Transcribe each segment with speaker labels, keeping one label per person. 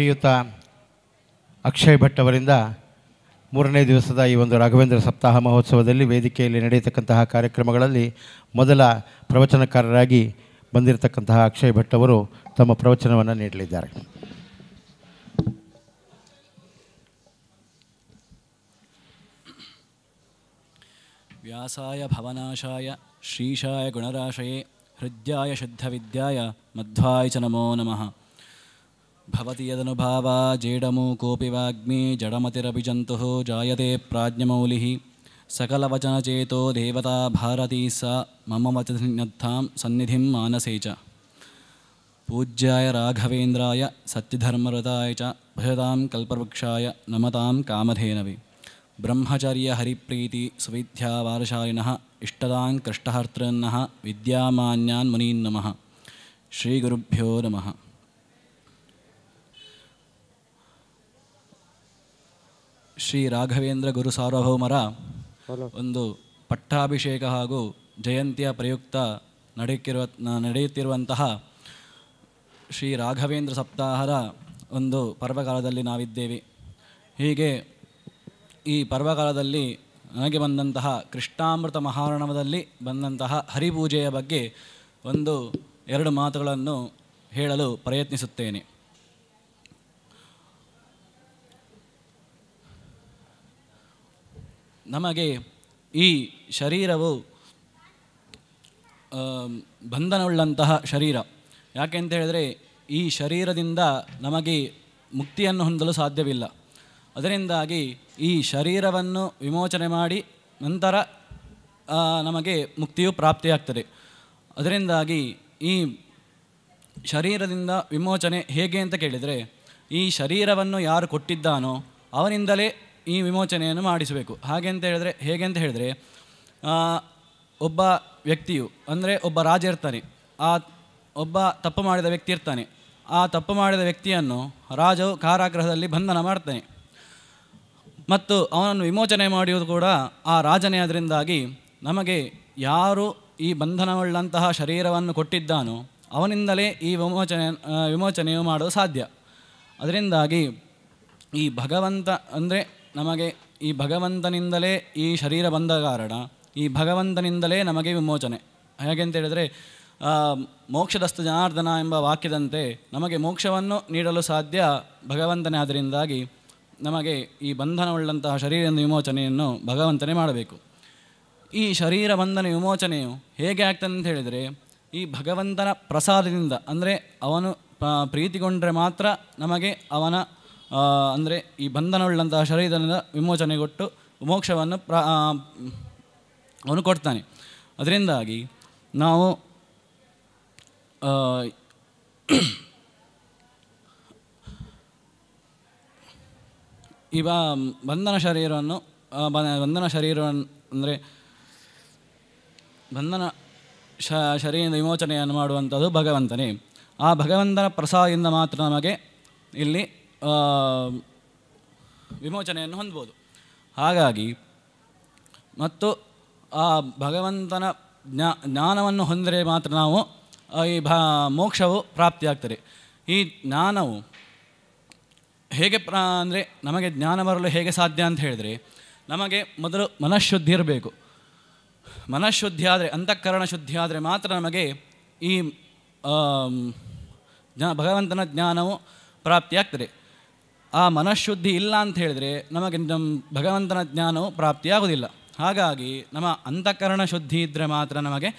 Speaker 1: ಶ್ರೀಯುತ ಅಕ್ಷಯ್ ಭಟ್ ಅವರಿಂದ ಮೂರನೇ ದಿವಸದ ಈ ಒಂದು ರಾಘವೇಂದ್ರ ಸಪ್ತಾಹ ಮಹೋತ್ಸವದಲ್ಲಿ ವೇದಿಕೆಯಲ್ಲಿ ನಡೆಯತಕ್ಕಂತಹ ಕಾರ್ಯಕ್ರಮಗಳಲ್ಲಿ ಮೊದಲ ಪ್ರವಚನಕಾರರಾಗಿ ಬಂದಿರತಕ್ಕಂತಹ ಅಕ್ಷಯ್ ಭಟ್ ಅವರು ತಮ್ಮ ಪ್ರವಚನವನ್ನು ನೀಡಲಿದ್ದಾರೆ ವ್ಯಾಸಾಯ ಭವನಾಶಾಯ ಶ್ರೀಶಾಯ ಗುಣರಾಶಯೇ ಹೃದ್ಯಾಯ ಶುದ್ಧವಿದ್ಯಾಯ ಮಧ್ವಾಯ ಚ ನಮೋ ನಮಃ भवती यदनुभा जेडमु कोऽपि वाग्मी जडमतिरभिजन्तुः जायते प्राज्ञमौलिः सकलवचनचेतो देवता भारती सा मम वचनत्थां सन्निधिं मानसे च पूज्याय राघवेन्द्राय सत्यधर्मरताय च भजतां कल्पवृक्षाय नमतां कामधेनवे ब्रह्मचर्यहरिप्रीति सुविद्यावारशालिनः इष्टदां कृष्टहर्तृन्नः विद्यामान्यान् मुनीन्नमः श्रीगुरुभ्यो नमः ಶ್ರೀ ರಾಘವೇಂದ್ರ ಗುರು ಸಾರ್ವಭೌಮರ ಒಂದು ಪಟ್ಟಾಭಿಷೇಕ ಹಾಗೂ ಜಯಂತಿಯ ಪ್ರಯುಕ್ತ ನಡೆಯುತ್ತಿರುವ ನಡೆಯುತ್ತಿರುವಂತಹ ಶ್ರೀ ರಾಘವೇಂದ್ರ ಸಪ್ತಾಹದ ಒಂದು ಪರ್ವಕಾಲದಲ್ಲಿ ನಾವಿದ್ದೇವೆ ಹೀಗೆ ಈ ಪರ್ವಕಾಲದಲ್ಲಿ ನನಗೆ ಬಂದಂತಹ ಕೃಷ್ಣಾಮೃತ ಮಹಾರಣವದಲ್ಲಿ ಬಂದಂತಹ ಹರಿಪೂಜೆಯ ಬಗ್ಗೆ ಒಂದು ಎರಡು ಮಾತುಗಳನ್ನು ಹೇಳಲು ಪ್ರಯತ್ನಿಸುತ್ತೇನೆ ನಮಗೆ ಈ ಶರೀರವು ಬಂಧನವುಳ್ಳಂತಹ ಶರೀರ ಯಾಕೆ ಅಂತ ಹೇಳಿದರೆ ಈ ಶರೀರದಿಂದ ನಮಗೆ ಮುಕ್ತಿಯನ್ನು ಹೊಂದಲು ಸಾಧ್ಯವಿಲ್ಲ ಅದರಿಂದಾಗಿ ಈ ಶರೀರವನ್ನು ವಿಮೋಚನೆ ಮಾಡಿ ನಂತರ ನಮಗೆ ಮುಕ್ತಿಯು ಪ್ರಾಪ್ತಿಯಾಗ್ತದೆ ಅದರಿಂದಾಗಿ ಈ ಶರೀರದಿಂದ ವಿಮೋಚನೆ ಹೇಗೆ ಅಂತ ಕೇಳಿದರೆ ಈ ಶರೀರವನ್ನು ಯಾರು ಕೊಟ್ಟಿದ್ದಾನೋ ಅವನಿಂದಲೇ ಈ ವಿಮೋಚನೆಯನ್ನು ಮಾಡಿಸಬೇಕು ಹಾಗೆ ಅಂತ ಹೇಳಿದ್ರೆ ಹೇಗೆ ಅಂತ ಹೇಳಿದ್ರೆ ಒಬ್ಬ ವ್ಯಕ್ತಿಯು ಅಂದರೆ ಒಬ್ಬ ರಾಜ ಇರ್ತಾನೆ ಆ ಒಬ್ಬ ತಪ್ಪು ಮಾಡಿದ ವ್ಯಕ್ತಿ ಇರ್ತಾನೆ ಆ ತಪ್ಪು ಮಾಡಿದ ವ್ಯಕ್ತಿಯನ್ನು ರಾಜವು ಕಾರಾಗೃಹದಲ್ಲಿ ಬಂಧನ ಮಾಡ್ತಾನೆ ಮತ್ತು ಅವನನ್ನು ವಿಮೋಚನೆ ಮಾಡುವುದು ಕೂಡ ಆ ರಾಜನೇ ಅದರಿಂದಾಗಿ ನಮಗೆ ಯಾರು ಈ ಬಂಧನವುಳ್ಳಂತಹ ಶರೀರವನ್ನು ಕೊಟ್ಟಿದ್ದಾನೋ ಅವನಿಂದಲೇ ಈ ವಿಮೋಚನೆ ವಿಮೋಚನೆಯು ಮಾಡಲು ಸಾಧ್ಯ ಅದರಿಂದಾಗಿ ಈ ಭಗವಂತ ಅಂದರೆ ನಮಗೆ ಈ ಭಗವಂತನಿಂದಲೇ ಈ ಶರೀರ ಬಂದ ಕಾರಣ ಈ ಭಗವಂತನಿಂದಲೇ ನಮಗೆ ವಿಮೋಚನೆ ಹೇಗೆ ಅಂತ ಹೇಳಿದರೆ ಮೋಕ್ಷದಸ್ತು ಜನಾರ್ದನ ಎಂಬ ವಾಕ್ಯದಂತೆ ನಮಗೆ ಮೋಕ್ಷವನ್ನು ನೀಡಲು ಸಾಧ್ಯ ಭಗವಂತನೇ ಆದ್ದರಿಂದಾಗಿ ನಮಗೆ ಈ ಬಂಧನವುಳ್ಳಂತಹ ಶರೀರದ ವಿಮೋಚನೆಯನ್ನು ಭಗವಂತನೇ ಮಾಡಬೇಕು ಈ ಶರೀರ ಬಂಧನ ವಿಮೋಚನೆಯು ಹೇಗೆ ಆಗ್ತದೆ ಅಂತ ಹೇಳಿದರೆ ಈ ಭಗವಂತನ ಪ್ರಸಾದದಿಂದ ಅಂದರೆ ಅವನು ಪ್ರೀತಿಗೊಂಡರೆ ಮಾತ್ರ ನಮಗೆ ಅವನ ಅಂದರೆ ಈ ಬಂಧನವುಳ್ಳಂತಹ ಶರೀರದಿಂದ ಕೊಟ್ಟು ಮೋಕ್ಷವನ್ನು ಪ್ರಾ ಅವನು ಕೊಡ್ತಾನೆ ಅದರಿಂದಾಗಿ ನಾವು ಈ ಬಂಧನ ಶರೀರವನ್ನು ಬಂಧನ ಶರೀರವನ್ನು ಅಂದರೆ ಬಂಧನ ಶ ಶರೀರದಿಂದ ವಿಮೋಚನೆಯನ್ನು ಮಾಡುವಂಥದ್ದು ಭಗವಂತನೇ ಆ ಭಗವಂತನ ಪ್ರಸಾದದಿಂದ ಮಾತ್ರ ನಮಗೆ ಇಲ್ಲಿ ವಿಮೋಚನೆಯನ್ನು ಹೊಂದ್ಬೋದು ಹಾಗಾಗಿ ಮತ್ತು ಆ ಭಗವಂತನ ಜ್ಞಾ ಜ್ಞಾನವನ್ನು ಹೊಂದರೆ ಮಾತ್ರ ನಾವು ಈ ಭ ಮೋಕ್ಷವು ಪ್ರಾಪ್ತಿಯಾಗ್ತದೆ ಈ ಜ್ಞಾನವು ಹೇಗೆ ಪ್ರಾ ಅಂದರೆ ನಮಗೆ ಜ್ಞಾನ ಬರಲು ಹೇಗೆ ಸಾಧ್ಯ ಅಂತ ಹೇಳಿದರೆ ನಮಗೆ ಮೊದಲು ಮನಃಶುದ್ಧಿ ಇರಬೇಕು ಮನಃಶುದ್ಧಿ ಆದರೆ ಅಂತಃಕರಣ ಶುದ್ಧಿ ಆದರೆ ಮಾತ್ರ ನಮಗೆ ಈ ಜ್ಞಾ ಭಗವಂತನ ಜ್ಞಾನವು ಪ್ರಾಪ್ತಿಯಾಗ್ತದೆ ಆ ಮನಃಶುದ್ಧಿ ಇಲ್ಲ ಅಂತ ಹೇಳಿದರೆ ನಮಗೆ ನಮ್ಮ ಭಗವಂತನ ಜ್ಞಾನವು ಪ್ರಾಪ್ತಿಯಾಗುವುದಿಲ್ಲ ಹಾಗಾಗಿ ನಮ್ಮ ಅಂತಃಕರಣ ಶುದ್ಧಿ ಇದ್ದರೆ ಮಾತ್ರ ನಮಗೆ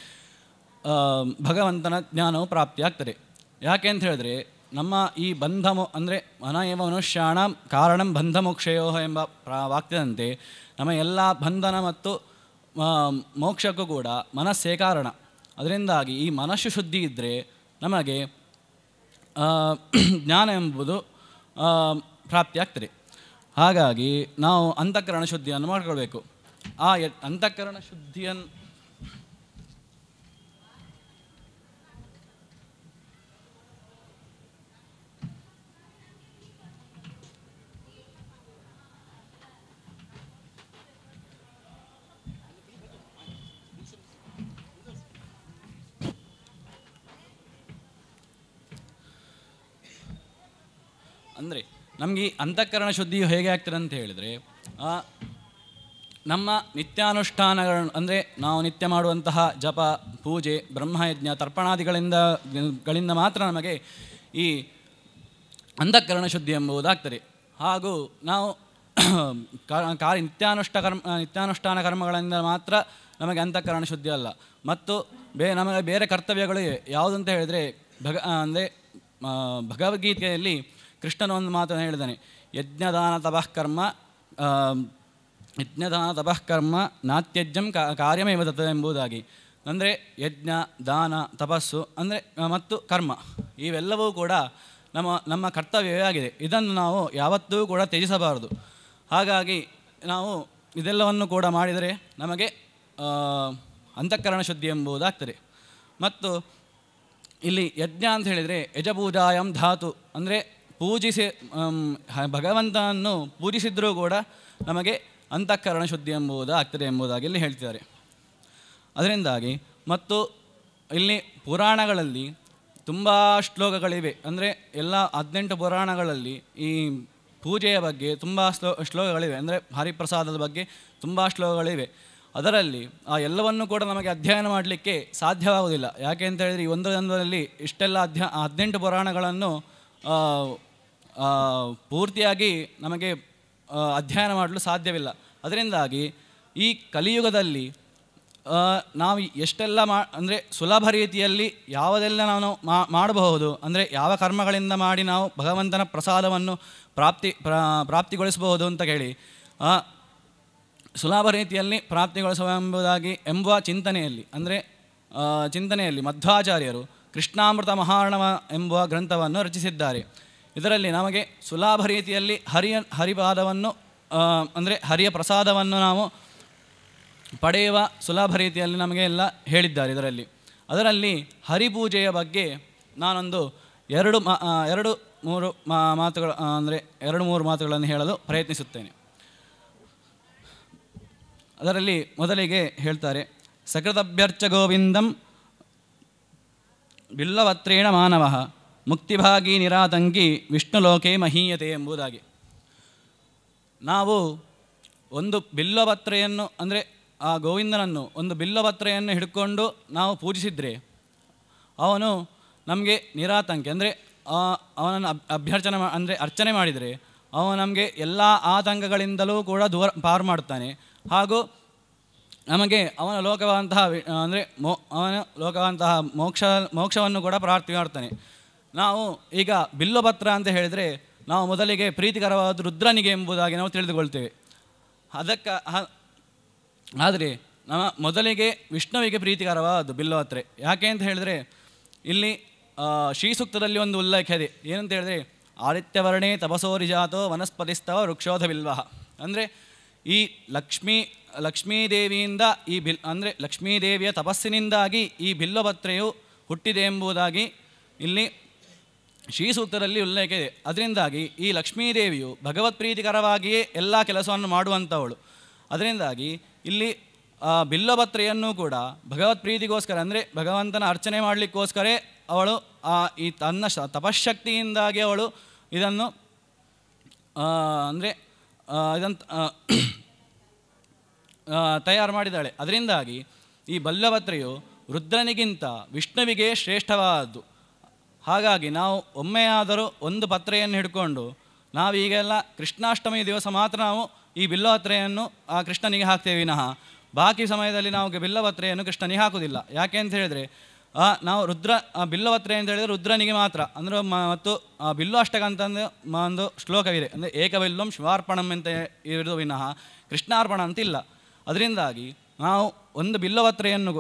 Speaker 1: ಭಗವಂತನ ಜ್ಞಾನವು ಪ್ರಾಪ್ತಿಯಾಗ್ತದೆ ಯಾಕೆ ಅಂತ ಹೇಳಿದ್ರೆ ನಮ್ಮ ಈ ಬಂಧ ಅಂದರೆ ಮನ ಎಂಬ ಮನುಷ್ಯಾಣ ಕಾರಣ ಬಂಧ ಮೋಕ್ಷಯೋಹ ಎಂಬ ಪ್ರಾ ವಾಕ್ಯದಂತೆ ನಮ್ಮ ಎಲ್ಲ ಬಂಧನ ಮತ್ತು ಮೋಕ್ಷಕ್ಕೂ ಕೂಡ ಮನಸ್ಸೇ ಕಾರಣ ಅದರಿಂದಾಗಿ ಈ ಮನಸ್ಸು ಶುದ್ಧಿ ಇದ್ದರೆ ನಮಗೆ ಜ್ಞಾನ ಎಂಬುದು ಆಗ್ತದೆ ಹಾಗಾಗಿ ನಾವು ಅಂತಃಕರಣ ಶುದ್ಧಿಯನ್ನು ಮಾಡಿಕೊಳ್ಬೇಕು ಆ ಅಂತಃಕರಣ ಶುದ್ಧಿಯನ್ನು ಅಂದರೆ ನಮಗೆ ಅಂತಃಕರಣ ಶುದ್ಧಿಯು ಹೇಗೆ ಆಗ್ತದೆ ಅಂತ ಹೇಳಿದರೆ ನಮ್ಮ ನಿತ್ಯಾನುಷ್ಠಾನಗಳನ್ನು ಅಂದರೆ ನಾವು ನಿತ್ಯ ಮಾಡುವಂತಹ ಜಪ ಪೂಜೆ ಬ್ರಹ್ಮಯಜ್ಞ ತರ್ಪಣಾದಿಗಳಿಂದ ಗಳಿಂದ ಮಾತ್ರ ನಮಗೆ ಈ ಅಂತಃಕರಣ ಶುದ್ಧಿ ಎಂಬುದಾಗ್ತದೆ ಹಾಗೂ ನಾವು ಕಾರ್ಯ ನಿತ್ಯಾನುಷ್ಠ ಕರ್ಮ ನಿತ್ಯಾನುಷ್ಠಾನ ಕರ್ಮಗಳಿಂದ ಮಾತ್ರ ನಮಗೆ ಅಂತಃಕರಣ ಶುದ್ಧಿ ಅಲ್ಲ ಮತ್ತು ಬೇ ನಮಗೆ ಬೇರೆ ಕರ್ತವ್ಯಗಳು ಯಾವುದಂತ ಹೇಳಿದರೆ ಭಗ ಅಂದರೆ ಭಗವದ್ಗೀತೆಯಲ್ಲಿ ಕೃಷ್ಣನ ಒಂದು ಮಾತನ್ನು ಹೇಳಿದ್ದಾನೆ ಯಜ್ಞದಾನ ತಪಃಕರ್ಮ ಯಜ್ಞದಾನ ತಪಃಕರ್ಮ ನಾತ್ಯಜ್ಯಂ ಕಾರ್ಯಮೇವ ತತ್ ಎಂಬುದಾಗಿ ಅಂದರೆ ಯಜ್ಞ ದಾನ ತಪಸ್ಸು ಅಂದರೆ ಮತ್ತು ಕರ್ಮ ಇವೆಲ್ಲವೂ ಕೂಡ ನಮ್ಮ ನಮ್ಮ ಕರ್ತವ್ಯವೇ ಆಗಿದೆ ಇದನ್ನು ನಾವು ಯಾವತ್ತೂ ಕೂಡ ತ್ಯಜಿಸಬಾರದು ಹಾಗಾಗಿ ನಾವು ಇದೆಲ್ಲವನ್ನು ಕೂಡ ಮಾಡಿದರೆ ನಮಗೆ ಅಂತಃಕರಣ ಶುದ್ಧಿ ಎಂಬುದಾಗ್ತದೆ ಮತ್ತು ಇಲ್ಲಿ ಯಜ್ಞ ಅಂತ ಹೇಳಿದರೆ ಯಜಪೂಜಾಯಂ ಧಾತು ಅಂದರೆ ಪೂಜಿಸಿ ಭಗವಂತನನ್ನು ಪೂಜಿಸಿದ್ರೂ ಕೂಡ ನಮಗೆ ಅಂತಃಕರಣ ಶುದ್ಧಿ ಎಂಬುದು ಆಗ್ತದೆ ಎಂಬುದಾಗಿ ಇಲ್ಲಿ ಹೇಳ್ತಿದ್ದಾರೆ ಅದರಿಂದಾಗಿ ಮತ್ತು ಇಲ್ಲಿ ಪುರಾಣಗಳಲ್ಲಿ ತುಂಬ ಶ್ಲೋಕಗಳಿವೆ ಅಂದರೆ ಎಲ್ಲ ಹದಿನೆಂಟು ಪುರಾಣಗಳಲ್ಲಿ ಈ ಪೂಜೆಯ ಬಗ್ಗೆ ತುಂಬ ಶ್ಲೋ ಶ್ಲೋಕಗಳಿವೆ ಅಂದರೆ ಹರಿಪ್ರಸಾದದ ಬಗ್ಗೆ ತುಂಬ ಶ್ಲೋಕಗಳಿವೆ ಅದರಲ್ಲಿ ಆ ಎಲ್ಲವನ್ನು ಕೂಡ ನಮಗೆ ಅಧ್ಯಯನ ಮಾಡಲಿಕ್ಕೆ ಸಾಧ್ಯವಾಗುವುದಿಲ್ಲ ಯಾಕೆ ಅಂತ ಹೇಳಿದರೆ ಈ ಜನರಲ್ಲಿ ಇಷ್ಟೆಲ್ಲ ಅಧ್ಯ ಹದಿನೆಂಟು ಪುರಾಣಗಳನ್ನು ಪೂರ್ತಿಯಾಗಿ ನಮಗೆ ಅಧ್ಯಯನ ಮಾಡಲು ಸಾಧ್ಯವಿಲ್ಲ ಅದರಿಂದಾಗಿ ಈ ಕಲಿಯುಗದಲ್ಲಿ ನಾವು ಎಷ್ಟೆಲ್ಲ ಮಾ ಅಂದರೆ ಸುಲಭ ರೀತಿಯಲ್ಲಿ ಯಾವುದೆಲ್ಲ ನಾನು ಮಾಡಬಹುದು ಅಂದರೆ ಯಾವ ಕರ್ಮಗಳಿಂದ ಮಾಡಿ ನಾವು ಭಗವಂತನ ಪ್ರಸಾದವನ್ನು ಪ್ರಾಪ್ತಿ ಪ್ರಾಪ್ತಿಗೊಳಿಸಬಹುದು ಅಂತ ಹೇಳಿ ಸುಲಭ ರೀತಿಯಲ್ಲಿ ಪ್ರಾಪ್ತಿಗೊಳಿಸುವ ಎಂಬುದಾಗಿ ಎಂಬ ಚಿಂತನೆಯಲ್ಲಿ ಅಂದರೆ ಚಿಂತನೆಯಲ್ಲಿ ಮಧ್ವಾಚಾರ್ಯರು ಕೃಷ್ಣಾಮೃತ ಮಹಾರ್ಣವ ಎಂಬ ಗ್ರಂಥವನ್ನು ರಚಿಸಿದ್ದಾರೆ ಇದರಲ್ಲಿ ನಮಗೆ ಸುಲಭ ರೀತಿಯಲ್ಲಿ ಹರಿಯ ಹರಿಪಾದವನ್ನು ಅಂದರೆ ಹರಿಯ ಪ್ರಸಾದವನ್ನು ನಾವು ಪಡೆಯುವ ಸುಲಭ ರೀತಿಯಲ್ಲಿ ನಮಗೆ ಎಲ್ಲ ಹೇಳಿದ್ದಾರೆ ಇದರಲ್ಲಿ ಅದರಲ್ಲಿ ಹರಿಪೂಜೆಯ ಬಗ್ಗೆ ನಾನೊಂದು ಎರಡು ಮಾ ಎರಡು ಮೂರು ಮಾ ಮಾತುಗಳು ಅಂದರೆ ಎರಡು ಮೂರು ಮಾತುಗಳನ್ನು ಹೇಳಲು ಪ್ರಯತ್ನಿಸುತ್ತೇನೆ ಅದರಲ್ಲಿ ಮೊದಲಿಗೆ ಹೇಳ್ತಾರೆ ಸಕೃತಭ್ಯರ್ಚ ಗೋವಿಂದಂ ಬಿಲ್ಲವತ್ರೇಣ ಮಾನವ ಮುಕ್ತಿಭಾಗಿ ನಿರಾತಂಗಿ ಲೋಕೇ ಮಹೀಯತೆ ಎಂಬುದಾಗಿ ನಾವು ಒಂದು ಬಿಲ್ಲಪತ್ರೆಯನ್ನು ಅಂದರೆ ಆ ಗೋವಿಂದನನ್ನು ಒಂದು ಬಿಲ್ಲಪತ್ರೆಯನ್ನು ಹಿಡ್ಕೊಂಡು ನಾವು ಪೂಜಿಸಿದರೆ ಅವನು ನಮಗೆ ನಿರಾತಂಕಿ ಅಂದರೆ ಅವನನ್ನು ಅಭ್ಯರ್ಚನೆ ಅಂದರೆ ಅರ್ಚನೆ ಮಾಡಿದರೆ ಅವನು ನಮಗೆ ಎಲ್ಲ ಆತಂಕಗಳಿಂದಲೂ ಕೂಡ ದೂರ ಪಾರು ಮಾಡುತ್ತಾನೆ ಹಾಗೂ ನಮಗೆ ಅವನ ಲೋಕವಂತಹ ಅಂದರೆ ಮೋ ಅವನ ಲೋಕವಾದಂತಹ ಮೋಕ್ಷ ಮೋಕ್ಷವನ್ನು ಕೂಡ ಪ್ರಾರ್ಥನೆ ಮಾಡ್ತಾನೆ ನಾವು ಈಗ ಬಿಲ್ಲುಪತ್ರ ಅಂತ ಹೇಳಿದರೆ ನಾವು ಮೊದಲಿಗೆ ಪ್ರೀತಿಕರವಾದ ರುದ್ರನಿಗೆ ಎಂಬುದಾಗಿ ನಾವು ತಿಳಿದುಕೊಳ್ತೇವೆ ಅದಕ್ಕೆ ಆದರೆ ನಮ್ಮ ಮೊದಲಿಗೆ ವಿಷ್ಣುವಿಗೆ ಪ್ರೀತಿಕರವಾದ ಬಿಲ್ಲುಪತ್ರೆ ಯಾಕೆ ಅಂತ ಹೇಳಿದರೆ ಇಲ್ಲಿ ಶ್ರೀಸೂಕ್ತದಲ್ಲಿ ಒಂದು ಉಲ್ಲೇಖ ಇದೆ ಏನಂತ ಹೇಳಿದ್ರೆ ಆದಿತ್ಯವರ್ಣೇ ತಪಸೋರಿಜಾತೋ ವನಸ್ಪತಿಸ್ತವ ವೃಕ್ಷೋಧ ಬಿಲ್ವಹ ಅಂದರೆ ಈ ಲಕ್ಷ್ಮೀ ಲಕ್ಷ್ಮೀದೇವಿಯಿಂದ ಈ ಬಿಲ್ ಅಂದರೆ ಲಕ್ಷ್ಮೀದೇವಿಯ ತಪಸ್ಸಿನಿಂದಾಗಿ ಈ ಬಿಲ್ಲುಪತ್ರೆಯು ಹುಟ್ಟಿದೆ ಎಂಬುದಾಗಿ ಇಲ್ಲಿ ಶ್ರೀ ಸೂತ್ರದಲ್ಲಿ ಉಲ್ಲೇಖ ಇದೆ ಅದರಿಂದಾಗಿ ಈ ಲಕ್ಷ್ಮೀದೇವಿಯು ಭಗವತ್ ಪ್ರೀತಿಕರವಾಗಿಯೇ ಎಲ್ಲ ಕೆಲಸವನ್ನು ಮಾಡುವಂಥವಳು ಅದರಿಂದಾಗಿ ಇಲ್ಲಿ ಬಿಲ್ಲಭತ್ರೆಯನ್ನು ಕೂಡ ಭಗವತ್ ಪ್ರೀತಿಗೋಸ್ಕರ ಅಂದರೆ ಭಗವಂತನ ಅರ್ಚನೆ ಮಾಡಲಿಕ್ಕೋಸ್ಕರೇ ಅವಳು ಈ ತನ್ನ ಶ ತಪಶಕ್ತಿಯಿಂದಾಗಿ ಅವಳು ಇದನ್ನು ಅಂದರೆ ಇದಂತ ತಯಾರು ಮಾಡಿದ್ದಾಳೆ ಅದರಿಂದಾಗಿ ಈ ಬಲ್ಲಭತ್ರೆಯು ರುದ್ರನಿಗಿಂತ ವಿಷ್ಣುವಿಗೆ ಶ್ರೇಷ್ಠವಾದದ್ದು ಹಾಗಾಗಿ ನಾವು ಒಮ್ಮೆಯಾದರೂ ಒಂದು ಪತ್ರೆಯನ್ನು ಹಿಡ್ಕೊಂಡು ನಾವೀಗೆಲ್ಲ ಕೃಷ್ಣಾಷ್ಟಮಿ ದಿವಸ ಮಾತ್ರ ನಾವು ಈ ಬಿಲ್ಲವತ್ರೆಯನ್ನು ಆ ಕೃಷ್ಣನಿಗೆ ಹಾಕ್ತೇವೆ ವಿನಃ ಬಾಕಿ ಸಮಯದಲ್ಲಿ ನಾವು ಬಿಲ್ಲಪತ್ರೆಯನ್ನು ಕೃಷ್ಣನಿಗೆ ಹಾಕುವುದಿಲ್ಲ ಯಾಕೆ ಅಂತ ಹೇಳಿದರೆ ನಾವು ರುದ್ರ ಬಿಲ್ಲವತ್ರೆ ಅಂತ ಹೇಳಿದರೆ ರುದ್ರನಿಗೆ ಮಾತ್ರ ಅಂದರೆ ಮತ್ತು ಬಿಲ್ಲು ಅಷ್ಟಕ ಅಂತಂದು ಒಂದು ಶ್ಲೋಕವಿದೆ ಅಂದರೆ ಏಕಬಿಲ್ಲಂ ಶಿವಾರ್ಪಣಂ ಅಂತ ಇರೋದು ವಿನಃ ಕೃಷ್ಣಾರ್ಪಣ ಅಂತಿಲ್ಲ ಅದರಿಂದಾಗಿ ನಾವು ಒಂದು ಬಿಲ್ಲವತ್ರೆಯನ್ನು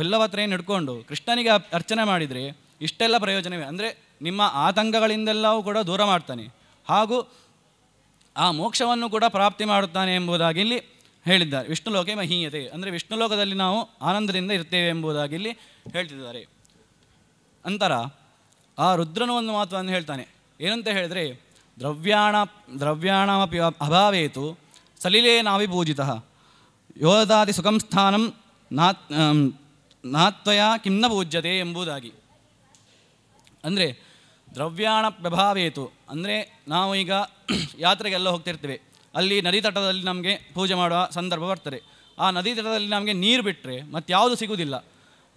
Speaker 1: ಬಿಲ್ಲವತ್ರೆಯನ್ನು ಹಿಡ್ಕೊಂಡು ಕೃಷ್ಣನಿಗೆ ಅರ್ಚನೆ ಮಾಡಿದರೆ ಇಷ್ಟೆಲ್ಲ ಪ್ರಯೋಜನವೇ ಅಂದರೆ ನಿಮ್ಮ ಆತಂಕಗಳಿಂದೆಲ್ಲವೂ ಕೂಡ ದೂರ ಮಾಡ್ತಾನೆ ಹಾಗೂ ಆ ಮೋಕ್ಷವನ್ನು ಕೂಡ ಪ್ರಾಪ್ತಿ ಮಾಡುತ್ತಾನೆ ಎಂಬುದಾಗಿ ಇಲ್ಲಿ ಹೇಳಿದ್ದಾರೆ ವಿಷ್ಣು ಲೋಕೆ ಮಹೀಯತೆ ಅಂದರೆ ವಿಷ್ಣು ಲೋಕದಲ್ಲಿ ನಾವು ಆನಂದದಿಂದ ಇರ್ತೇವೆ ಎಂಬುದಾಗಿ ಇಲ್ಲಿ ಹೇಳ್ತಿದ್ದಾರೆ ನಂತರ ಆ ರುದ್ರನು ಒಂದು ಮಾತನ್ನು ಹೇಳ್ತಾನೆ ಏನಂತ ಹೇಳಿದರೆ ದ್ರವ್ಯಾಣ ದ್ರವ್ಯಾಣಮಿ ಅಭಾವೇತು ಸಲಿಲೇ ನಾವಿ ಯೋಧಾದಿ ಸುಖಂ ಸ್ಥಾನಂ ನಾತ್ ನಾತ್ವಯ ಕಿನ್ನ ಪೂಜ್ಯತೆ ಎಂಬುದಾಗಿ ಅಂದರೆ ದ್ರವ್ಯಾಣ ಪ್ರಭಾವೇತು ಅಂದರೆ ನಾವು ಈಗ ಯಾತ್ರೆಗೆಲ್ಲ ಹೋಗ್ತಿರ್ತೇವೆ ಅಲ್ಲಿ ನದಿ ತಟದಲ್ಲಿ ನಮಗೆ ಪೂಜೆ ಮಾಡುವ ಸಂದರ್ಭ ಬರ್ತದೆ ಆ ನದಿ ತಟದಲ್ಲಿ ನಮಗೆ ನೀರು ಬಿಟ್ಟರೆ ಮತ್ತೆ ಯಾವುದು ಸಿಗುವುದಿಲ್ಲ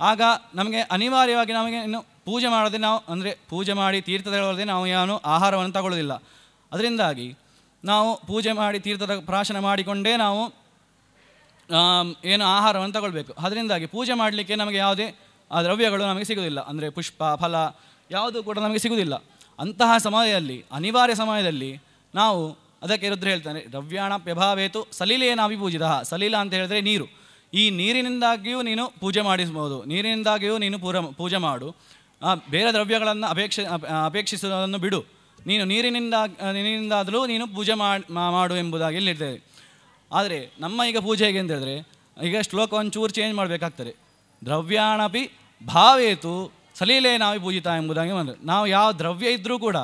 Speaker 1: ಆಗ ನಮಗೆ ಅನಿವಾರ್ಯವಾಗಿ ನಮಗೆ ಇನ್ನು ಪೂಜೆ ಮಾಡದೆ ನಾವು ಅಂದರೆ ಪೂಜೆ ಮಾಡಿ ತೀರ್ಥ ತಗೊಳ್ಳದೆ ನಾವು ಏನು ಆಹಾರವನ್ನು ತಗೊಳ್ಳೋದಿಲ್ಲ ಅದರಿಂದಾಗಿ ನಾವು ಪೂಜೆ ಮಾಡಿ ತೀರ್ಥದ ಪ್ರಾಶನ ಮಾಡಿಕೊಂಡೇ ನಾವು ಏನು ಆಹಾರವನ್ನು ತಗೊಳ್ಬೇಕು ಅದರಿಂದಾಗಿ ಪೂಜೆ ಮಾಡಲಿಕ್ಕೆ ನಮಗೆ ಯಾವುದೇ ಆ ದ್ರವ್ಯಗಳು ನಮಗೆ ಸಿಗೋದಿಲ್ಲ ಅಂದರೆ ಪುಷ್ಪ ಫಲ ಯಾವುದು ಕೂಡ ನಮಗೆ ಸಿಗುವುದಿಲ್ಲ ಅಂತಹ ಸಮಯದಲ್ಲಿ ಅನಿವಾರ್ಯ ಸಮಯದಲ್ಲಿ ನಾವು ಅದಕ್ಕೆ ರುದ್ರ ಹೇಳ್ತಾನೆ ದ್ರವ್ಯಾಣ ಪ್ರಭಾವೇತು ಸಲೀಲೇನ ಅವಿಪೂಜಿತ ಸಲೀಲ ಅಂತ ಹೇಳಿದ್ರೆ ನೀರು ಈ ನೀರಿನಿಂದಾಗಿಯೂ ನೀನು ಪೂಜೆ ಮಾಡಿಸ್ಬೋದು ನೀರಿನಿಂದಾಗಿಯೂ ನೀನು ಪೂರ ಪೂಜೆ ಮಾಡು ಬೇರೆ ದ್ರವ್ಯಗಳನ್ನು ಅಪೇಕ್ಷೆ ಅಪೇಕ್ಷಿಸುವುದನ್ನು ಬಿಡು ನೀನು ನೀರಿನಿಂದ ನೀರಿನಿಂದಾದರೂ ನೀನು ಪೂಜೆ ಮಾಡು ಎಂಬುದಾಗಿ ಇಲ್ಲಿರ್ತೇವೆ ಆದರೆ ನಮ್ಮ ಈಗ ಪೂಜೆ ಹೇಗೆ ಅಂತ ಹೇಳಿದ್ರೆ ಈಗ ಶ್ಲೋಕ ಒಂಚೂರು ಚೇಂಜ್ ಮಾಡಬೇಕಾಗ್ತದೆ ದ್ರವ್ಯಾಣಪಿ ಭಾವೇತು ಸಲೀಲೇ ನಾವು ಪೂಜಿತ ಎಂಬುದಾಗಿ ಒಂದು ನಾವು ಯಾವ ದ್ರವ್ಯ ಇದ್ದರೂ ಕೂಡ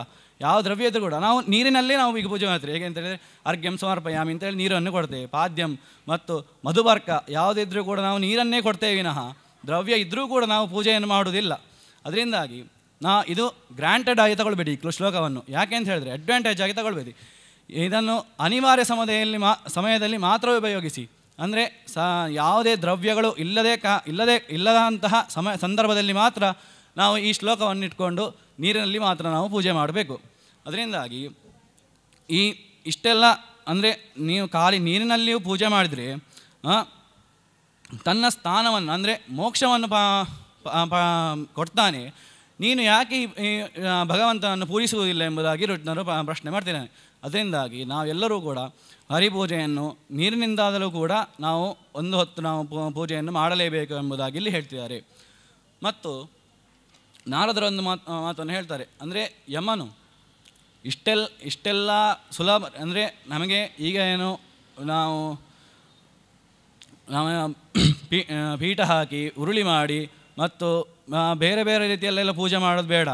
Speaker 1: ಯಾವ ದ್ರವ್ಯ ಇದ್ದರೂ ಕೂಡ ನಾವು ನೀರಿನಲ್ಲೇ ನಾವು ಈಗ ಪೂಜೆ ಮಾಡ್ತೀವಿ ಹೇಗೆ ಅಂತ ಹೇಳಿದರೆ ಅರ್ಘ್ಯಂ ಸಮರ್ಪಯಾಮಿ ಅಂತೇಳಿ ನೀರನ್ನು ಕೊಡ್ತೇವೆ ಪಾದ್ಯಂ ಮತ್ತು ಮಧುಬರ್ಕ ಯಾವುದಿದ್ದರೂ ಕೂಡ ನಾವು ನೀರನ್ನೇ ಕೊಡ್ತೇವೆ ವಿನಃ ದ್ರವ್ಯ ಇದ್ದರೂ ಕೂಡ ನಾವು ಪೂಜೆಯನ್ನು ಮಾಡುವುದಿಲ್ಲ ಅದರಿಂದಾಗಿ ನಾ ಇದು ಗ್ರ್ಯಾಂಟೆಡ್ ಆಗಿ ತಗೊಳ್ಬೇಡಿ ಈ ಶ್ಲೋಕವನ್ನು ಯಾಕೆ ಅಂತ ಹೇಳಿದ್ರೆ ಅಡ್ವಾಂಟೇಜ್ ಆಗಿ ತಗೊಳ್ಬೇಡಿ ಇದನ್ನು ಅನಿವಾರ್ಯ ಸಮಯದಲ್ಲಿ ಮಾ ಸಮಯದಲ್ಲಿ ಮಾತ್ರ ಉಪಯೋಗಿಸಿ ಅಂದರೆ ಸ ಯಾವುದೇ ದ್ರವ್ಯಗಳು ಇಲ್ಲದೆ ಕಾ ಇಲ್ಲದೆ ಇಲ್ಲದಂತಹ ಸಮಯ ಸಂದರ್ಭದಲ್ಲಿ ಮಾತ್ರ ನಾವು ಈ ಇಟ್ಕೊಂಡು ನೀರಿನಲ್ಲಿ ಮಾತ್ರ ನಾವು ಪೂಜೆ ಮಾಡಬೇಕು ಅದರಿಂದಾಗಿ ಈ ಇಷ್ಟೆಲ್ಲ ಅಂದರೆ ನೀವು ಖಾಲಿ ನೀರಿನಲ್ಲಿಯೂ ಪೂಜೆ ಮಾಡಿದರೆ ತನ್ನ ಸ್ಥಾನವನ್ನು ಅಂದರೆ ಮೋಕ್ಷವನ್ನು ಕೊಡ್ತಾನೆ ನೀನು ಯಾಕೆ ಈ ಭಗವಂತನನ್ನು ಪೂಜಿಸುವುದಿಲ್ಲ ಎಂಬುದಾಗಿ ರುಜ್ಞರು ಪ್ರಶ್ನೆ ಮಾಡ್ತಿದ್ದಾನೆ ಅದರಿಂದಾಗಿ ನಾವೆಲ್ಲರೂ ಕೂಡ ಹರಿಪೂಜೆಯನ್ನು ನೀರಿನಿಂದಾದರೂ ಕೂಡ ನಾವು ಒಂದು ಹೊತ್ತು ನಾವು ಪೂಜೆಯನ್ನು ಮಾಡಲೇಬೇಕು ಎಂಬುದಾಗಿ ಇಲ್ಲಿ ಹೇಳ್ತಿದ್ದಾರೆ ಮತ್ತು ನಾರದರೊಂದು ಮಾತು ಮಾತನ್ನು ಹೇಳ್ತಾರೆ ಅಂದರೆ ಯಮನು ಇಷ್ಟೆಲ್ಲ ಇಷ್ಟೆಲ್ಲ ಸುಲಭ ಅಂದರೆ ನಮಗೆ ಈಗ ಏನು ನಾವು ನಾವು ಪೀಠ ಹಾಕಿ ಉರುಳಿ ಮಾಡಿ ಮತ್ತು ಬೇರೆ ಬೇರೆ ರೀತಿಯಲ್ಲೆಲ್ಲ ಪೂಜೆ ಮಾಡೋದು ಬೇಡ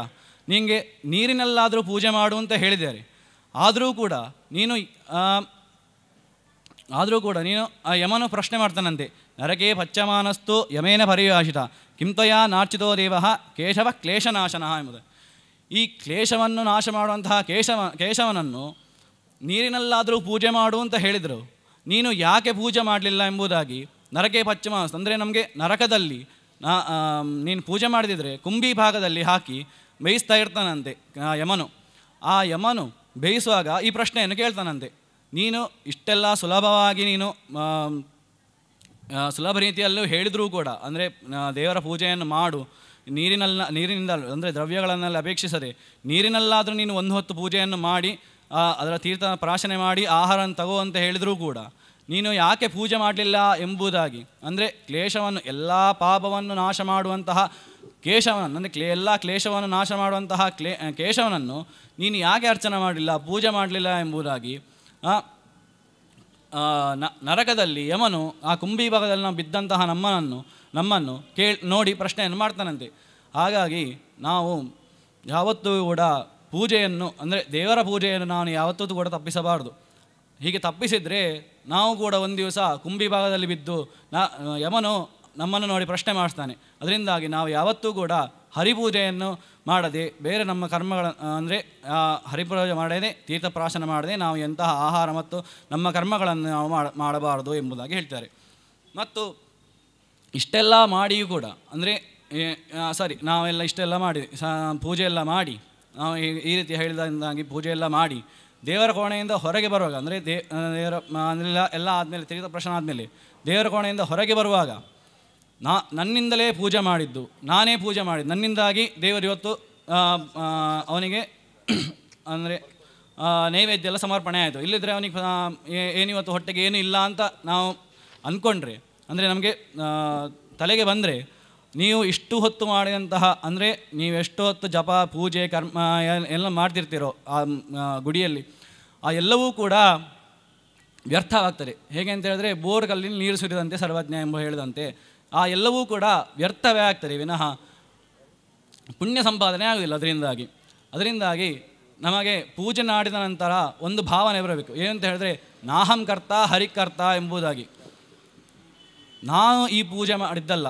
Speaker 1: ನಿಮಗೆ ನೀರಿನಲ್ಲಾದರೂ ಪೂಜೆ ಮಾಡು ಅಂತ ಹೇಳಿದ್ದಾರೆ ಆದರೂ ಕೂಡ ನೀನು ಆದರೂ ಕೂಡ ನೀನು ಆ ಯಮನು ಪ್ರಶ್ನೆ ಮಾಡ್ತಾನಂತೆ ನರಕೇ ಪಚ್ಚಮಾನಸ್ತು ಯಮೇನ ಪರಿಭಾಷಿತ ಕಿಂತಯ ನಾರ್ಚಿತೋ ದೇವ ಕೇಶವ ಕ್ಲೇಶನಾಶನ ಎಂಬುದು ಈ ಕ್ಲೇಶವನ್ನು ನಾಶ ಮಾಡುವಂತಹ ಕೇಶವ ಕೇಶವನನ್ನು ನೀರಿನಲ್ಲಾದರೂ ಪೂಜೆ ಮಾಡು ಅಂತ ಹೇಳಿದರು ನೀನು ಯಾಕೆ ಪೂಜೆ ಮಾಡಲಿಲ್ಲ ಎಂಬುದಾಗಿ ನರಕೇ ಪಚ್ಚಮಾನಸ್ತು ಅಂದರೆ ನಮಗೆ ನರಕದಲ್ಲಿ ನಾ ನೀನು ಪೂಜೆ ಮಾಡಿದಿದ್ರೆ ಕುಂಬಿ ಭಾಗದಲ್ಲಿ ಹಾಕಿ ಬೇಯಿಸ್ತಾ ಇರ್ತಾನಂತೆ ಯಮನು ಆ ಯಮನು ಬೇಯಿಸುವಾಗ ಈ ಪ್ರಶ್ನೆಯನ್ನು ಕೇಳ್ತಾನಂತೆ ನೀನು ಇಷ್ಟೆಲ್ಲ ಸುಲಭವಾಗಿ ನೀನು ಸುಲಭ ರೀತಿಯಲ್ಲೂ ಹೇಳಿದರೂ ಕೂಡ ಅಂದರೆ ದೇವರ ಪೂಜೆಯನ್ನು ಮಾಡು ನೀರಿನಲ್ಲ ನೀರಿನಿಂದ ಅಂದರೆ ದ್ರವ್ಯಗಳನ್ನೆಲ್ಲ ಅಪೇಕ್ಷಿಸದೆ ನೀರಿನಲ್ಲಾದರೂ ನೀನು ಒಂದು ಹೊತ್ತು ಪೂಜೆಯನ್ನು ಮಾಡಿ ಅದರ ತೀರ್ಥ ಪ್ರಾಶನೆ ಮಾಡಿ ಆಹಾರವನ್ನು ತಗೋ ಅಂತ ಹೇಳಿದರೂ ಕೂಡ ನೀನು ಯಾಕೆ ಪೂಜೆ ಮಾಡಲಿಲ್ಲ ಎಂಬುದಾಗಿ ಅಂದರೆ ಕ್ಲೇಶವನ್ನು ಎಲ್ಲ ಪಾಪವನ್ನು ನಾಶ ಮಾಡುವಂತಹ ಕೇಶವನನ್ನು ಅಂದರೆ ಕ್ಲೇ ಎಲ್ಲ ಕ್ಲೇಶವನ್ನು ನಾಶ ಮಾಡುವಂತಹ ಕ್ಲೇ ಕೇಶವನನ್ನು ನೀನು ಯಾಕೆ ಅರ್ಚನೆ ಮಾಡಲಿಲ್ಲ ಪೂಜೆ ಮಾಡಲಿಲ್ಲ ಎಂಬುದಾಗಿ ನರಕದಲ್ಲಿ ಯಮನು ಆ ಕುಂಬಿ ಭಾಗದಲ್ಲಿ ನಾವು ಬಿದ್ದಂತಹ ನಮ್ಮನನ್ನು ನಮ್ಮನ್ನು ಕೇಳಿ ನೋಡಿ ಪ್ರಶ್ನೆಯನ್ನು ಮಾಡ್ತಾನಂತೆ ಹಾಗಾಗಿ ನಾವು ಯಾವತ್ತೂ ಕೂಡ ಪೂಜೆಯನ್ನು ಅಂದರೆ ದೇವರ ಪೂಜೆಯನ್ನು ನಾನು ಯಾವತ್ತೂ ಕೂಡ ತಪ್ಪಿಸಬಾರ್ದು ಹೀಗೆ ತಪ್ಪಿಸಿದರೆ ನಾವು ಕೂಡ ಒಂದು ದಿವಸ ಕುಂಬಿ ಭಾಗದಲ್ಲಿ ಬಿದ್ದು ನಾ ಯಮನು ನಮ್ಮನ್ನು ನೋಡಿ ಪ್ರಶ್ನೆ ಮಾಡಿಸ್ತಾನೆ ಅದರಿಂದಾಗಿ ನಾವು ಯಾವತ್ತೂ ಕೂಡ ಹರಿಪೂಜೆಯನ್ನು ಮಾಡದೆ ಬೇರೆ ನಮ್ಮ ಕರ್ಮಗಳ ಅಂದರೆ ಹರಿಪೂಜೆ ಮಾಡದೆ ತೀರ್ಥಪ್ರಾಶನ ಮಾಡದೆ ನಾವು ಎಂತಹ ಆಹಾರ ಮತ್ತು ನಮ್ಮ ಕರ್ಮಗಳನ್ನು ನಾವು ಮಾಡಬಾರದು ಎಂಬುದಾಗಿ ಹೇಳ್ತಾರೆ ಮತ್ತು ಇಷ್ಟೆಲ್ಲ ಮಾಡಿಯೂ ಕೂಡ ಅಂದರೆ ಸಾರಿ ನಾವೆಲ್ಲ ಇಷ್ಟೆಲ್ಲ ಮಾಡಿ ಪೂಜೆಯೆಲ್ಲ ಪೂಜೆ ಎಲ್ಲ ಮಾಡಿ ನಾವು ಈ ರೀತಿ ಹೇಳಿದಾಗಿ ಪೂಜೆ ಎಲ್ಲ ಮಾಡಿ ದೇವರ ಕೋಣೆಯಿಂದ ಹೊರಗೆ ಬರುವಾಗ ಅಂದರೆ ದೇವರ ಎಲ್ಲ ಎಲ್ಲ ಆದಮೇಲೆ ಪ್ರಶ್ನ ಆದಮೇಲೆ ದೇವರ ಕೋಣೆಯಿಂದ ಹೊರಗೆ ಬರುವಾಗ ನಾ ನನ್ನಿಂದಲೇ ಪೂಜೆ ಮಾಡಿದ್ದು ನಾನೇ ಪೂಜೆ ಮಾಡಿದ್ದು ನನ್ನಿಂದಾಗಿ ದೇವರು ಇವತ್ತು ಅವನಿಗೆ ಅಂದರೆ ನೈವೇದ್ಯ ಎಲ್ಲ ಸಮರ್ಪಣೆ ಆಯಿತು ಇಲ್ಲಿದ್ದರೆ ಅವನಿಗೆ ಏನಿವತ್ತು ಹೊಟ್ಟೆಗೆ ಏನೂ ಇಲ್ಲ ಅಂತ ನಾವು ಅಂದ್ಕೊಂಡ್ರೆ ಅಂದರೆ ನಮಗೆ ತಲೆಗೆ ಬಂದರೆ ನೀವು ಇಷ್ಟು ಹೊತ್ತು ಮಾಡಿದಂತಹ ಅಂದರೆ ನೀವು ಎಷ್ಟು ಹೊತ್ತು ಜಪ ಪೂಜೆ ಕರ್ಮ ಎಲ್ಲ ಮಾಡ್ತಿರ್ತೀರೋ ಆ ಗುಡಿಯಲ್ಲಿ ಆ ಎಲ್ಲವೂ ಕೂಡ ವ್ಯರ್ಥ ವ್ಯರ್ಥವಾಗ್ತದೆ ಹೇಗೆ ಅಂತ ಹೇಳಿದ್ರೆ ಬೋರ್ಗಲ್ಲಿ ನೀರು ಸುರಿದಂತೆ ಸರ್ವಜ್ಞ ಎಂಬ ಹೇಳಿದಂತೆ ಆ ಎಲ್ಲವೂ ಕೂಡ ವ್ಯರ್ಥವೇ ಆಗ್ತದೆ ವಿನಃ ಪುಣ್ಯ ಸಂಪಾದನೆ ಆಗೋದಿಲ್ಲ ಅದರಿಂದಾಗಿ ಅದರಿಂದಾಗಿ ನಮಗೆ ಪೂಜೆ ಮಾಡಿದ ನಂತರ ಒಂದು ಭಾವನೆ ಬರಬೇಕು ಏನಂತ ಹೇಳಿದ್ರೆ ನಾಹಂ ಕರ್ತ ಹರಿಕರ್ತ ಎಂಬುದಾಗಿ ನಾನು ಈ ಪೂಜೆ ಮಾಡಿದ್ದಲ್ಲ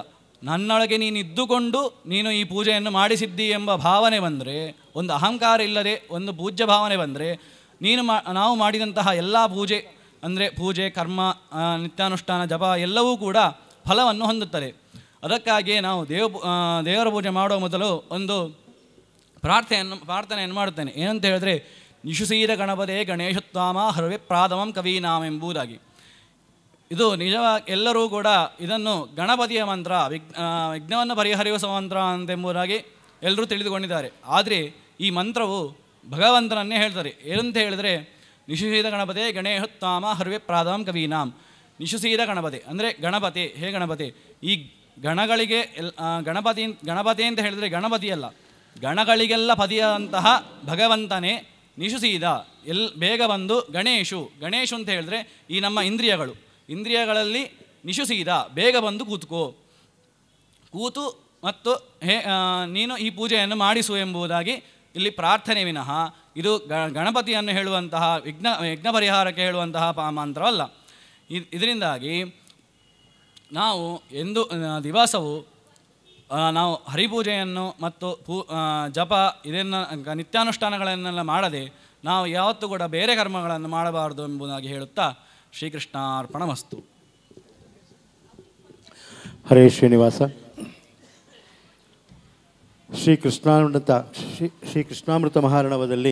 Speaker 1: ನನ್ನೊಳಗೆ ನೀನು ಇದ್ದುಕೊಂಡು ನೀನು ಈ ಪೂಜೆಯನ್ನು ಮಾಡಿಸಿದ್ದಿ ಎಂಬ ಭಾವನೆ ಬಂದರೆ ಒಂದು ಅಹಂಕಾರ ಇಲ್ಲದೆ ಒಂದು ಪೂಜ್ಯ ಭಾವನೆ ಬಂದರೆ ನೀನು ಮಾ ನಾವು ಮಾಡಿದಂತಹ ಎಲ್ಲ ಪೂಜೆ ಅಂದರೆ ಪೂಜೆ ಕರ್ಮ ನಿತ್ಯಾನುಷ್ಠಾನ ಜಪ ಎಲ್ಲವೂ ಕೂಡ ಫಲವನ್ನು ಹೊಂದುತ್ತದೆ ಅದಕ್ಕಾಗಿ ನಾವು ದೇವ ದೇವರ ಪೂಜೆ ಮಾಡುವ ಮೊದಲು ಒಂದು ಪ್ರಾರ್ಥನೆಯನ್ನು ಪ್ರಾರ್ಥನೆಯನ್ನು ಮಾಡುತ್ತೇನೆ ಏನಂತ ಹೇಳಿದ್ರೆ ನಿಶುಸೀರ ಗಣಪದೆ ಗಣೇಶತ್ವಾಮ ಹರವೆ ಪ್ರಾದಮಂ ಕವೀನಾಮ ಎಂಬುದಾಗಿ ಇದು ನಿಜವಾಗಿ ಎಲ್ಲರೂ ಕೂಡ ಇದನ್ನು ಗಣಪತಿಯ ಮಂತ್ರ ವಿಘ್ನ ವಿಘ್ನವನ್ನು ಪರಿಹರಿಸುವ ಮಂತ್ರ ಅಂತೆಂಬುದಾಗಿ ಎಲ್ಲರೂ ತಿಳಿದುಕೊಂಡಿದ್ದಾರೆ ಆದರೆ ಈ ಮಂತ್ರವು ಭಗವಂತನನ್ನೇ ಹೇಳ್ತಾರೆ ಏನಂತ ಹೇಳಿದರೆ ನಿಶುಸೀತ ಗಣಪತೇ ಗಣೇಶತ್ವಾಮ ಹರವೆ ಪ್ರಾದಮಂ ಕವೀನಾಮ್ ನಿಶುಸೀದ ಗಣಪತಿ ಅಂದರೆ ಗಣಪತಿ ಹೇ ಗಣಪತಿ ಈ ಗಣಗಳಿಗೆ ಎಲ್ ಗಣಪತಿ ಗಣಪತಿ ಅಂತ ಹೇಳಿದರೆ ಗಣಪತಿಯಲ್ಲ ಗಣಗಳಿಗೆಲ್ಲ ಪದಿಯಾದಂತಹ ಭಗವಂತನೇ ನಿಶುಸೀದ ಎಲ್ ಬೇಗ ಬಂದು ಗಣೇಶು ಗಣೇಶು ಅಂತ ಹೇಳಿದ್ರೆ ಈ ನಮ್ಮ ಇಂದ್ರಿಯಗಳು ಇಂದ್ರಿಯಗಳಲ್ಲಿ ನಿಶುಸೀದ ಬೇಗ ಬಂದು ಕೂತ್ಕೋ ಕೂತು ಮತ್ತು ಹೇ ನೀನು ಈ ಪೂಜೆಯನ್ನು ಮಾಡಿಸು ಎಂಬುದಾಗಿ ಇಲ್ಲಿ ಪ್ರಾರ್ಥನೆ ವಿನಃ ಇದು ಗಣಪತಿಯನ್ನು ಹೇಳುವಂತಹ ವಿಘ್ನ ವಿಘ್ನ ಪರಿಹಾರಕ್ಕೆ ಹೇಳುವಂತಹ ಮಂತ್ರವಲ್ಲ ಇದರಿಂದಾಗಿ ನಾವು ಎಂದು ದಿವಸವು ನಾವು ಹರಿಪೂಜೆಯನ್ನು ಮತ್ತು ಪೂ ಜಪ ಇದನ್ನು ನಿತ್ಯಾನುಷ್ಠಾನಗಳನ್ನೆಲ್ಲ ಮಾಡದೆ ನಾವು ಯಾವತ್ತೂ ಕೂಡ ಬೇರೆ ಕರ್ಮಗಳನ್ನು ಮಾಡಬಾರದು ಎಂಬುದಾಗಿ ಹೇಳುತ್ತಾ ಶ್ರೀಕೃಷ್ಣಾರ್ಪಣ ವಸ್ತು ಹರೇ ಶ್ರೀನಿವಾಸ ಶ್ರೀಕೃಷ್ಣಾಮೃತ ಶ್ರೀ ಶ್ರೀಕೃಷ್ಣಾಮೃತ ಮಹಾರಣವದಲ್ಲಿ